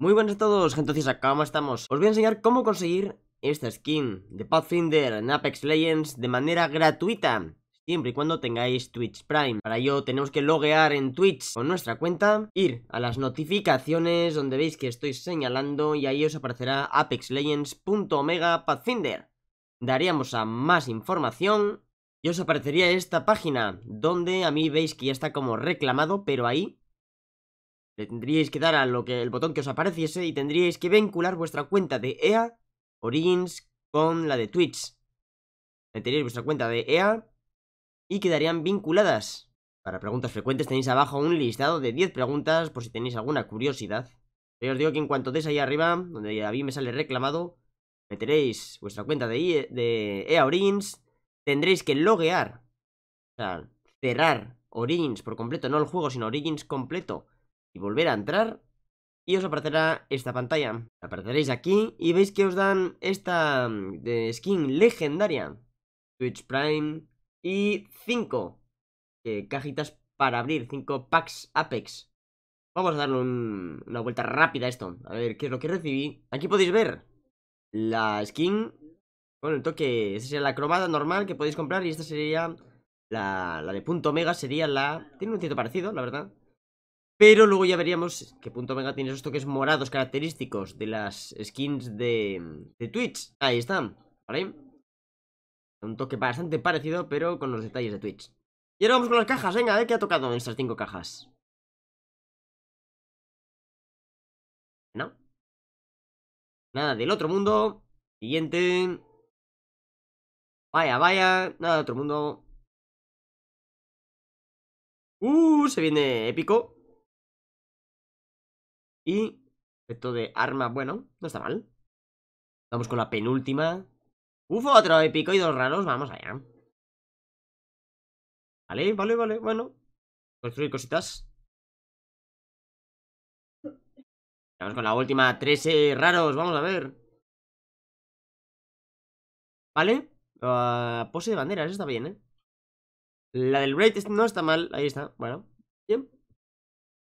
Muy buenas a todos, entonces ¿cómo estamos? Os voy a enseñar cómo conseguir esta skin de Pathfinder en Apex Legends de manera gratuita siempre y cuando tengáis Twitch Prime. Para ello tenemos que loguear en Twitch con nuestra cuenta, ir a las notificaciones donde veis que estoy señalando y ahí os aparecerá apexlegends.omega pathfinder. Daríamos a más información y os aparecería esta página donde a mí veis que ya está como reclamado, pero ahí le tendríais que dar a lo que el botón que os apareciese y tendríais que vincular vuestra cuenta de EA Origins con la de Twitch. Meteréis vuestra cuenta de EA y quedarían vinculadas. Para preguntas frecuentes tenéis abajo un listado de 10 preguntas por si tenéis alguna curiosidad. pero os digo que en cuanto des ahí arriba, donde a mí me sale reclamado, meteréis vuestra cuenta de, e, de EA Origins, tendréis que loguear, o sea, cerrar Origins por completo, no el juego, sino Origins completo y volver a entrar y os aparecerá esta pantalla. Apareceréis aquí y veis que os dan esta mm, skin legendaria. Twitch Prime y 5 eh, cajitas para abrir, 5 packs Apex. Vamos a darle una vuelta rápida a esto, a ver qué es lo que recibí. Aquí podéis ver la skin con el toque, esta sería la cromada normal que podéis comprar y esta sería la, de punto mega, sería la... Tiene un cierto parecido, la verdad. Pero luego ya veríamos qué punto venga tiene esos toques morados característicos de las skins de, Twitch. Ahí están, ¿vale? Un toque bastante parecido, pero con los detalles de Twitch. Y ahora vamos con las cajas, venga, a ver qué ha tocado en estas cinco cajas. ¿No? Nada del otro mundo. Siguiente. Vaya, vaya. Nada del otro mundo. Uh, se viene épico. Y Efecto de arma, bueno, no está mal. Vamos con la penúltima. Uf, otro pico y dos raros, vamos allá. Vale, vale, vale, bueno. Construir cositas. Vamos con la última, 13 eh, raros, vamos a ver. Vale. Ah, pose de banderas, está bien, ¿eh? La del Raid no está mal, ahí está, bueno. Bien.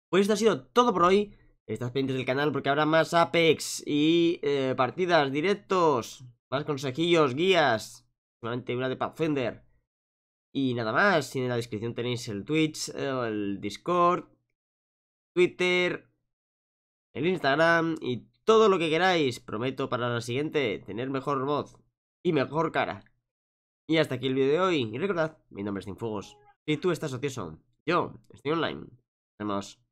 Pues esto ha sido todo por hoy. Estás pendiente del canal porque habrá más Apex y eh, partidas, directos, más consejillos, guías, solamente una de Pathfinder. Y nada más, Si en la descripción tenéis el Twitch, eh, el Discord, Twitter, el Instagram y todo lo que queráis. Prometo para la siguiente tener mejor voz y mejor cara. Y hasta aquí el vídeo de hoy. Y recordad, mi nombre es Sinfugos. y tú estás ocioso, yo estoy online. Nos vemos.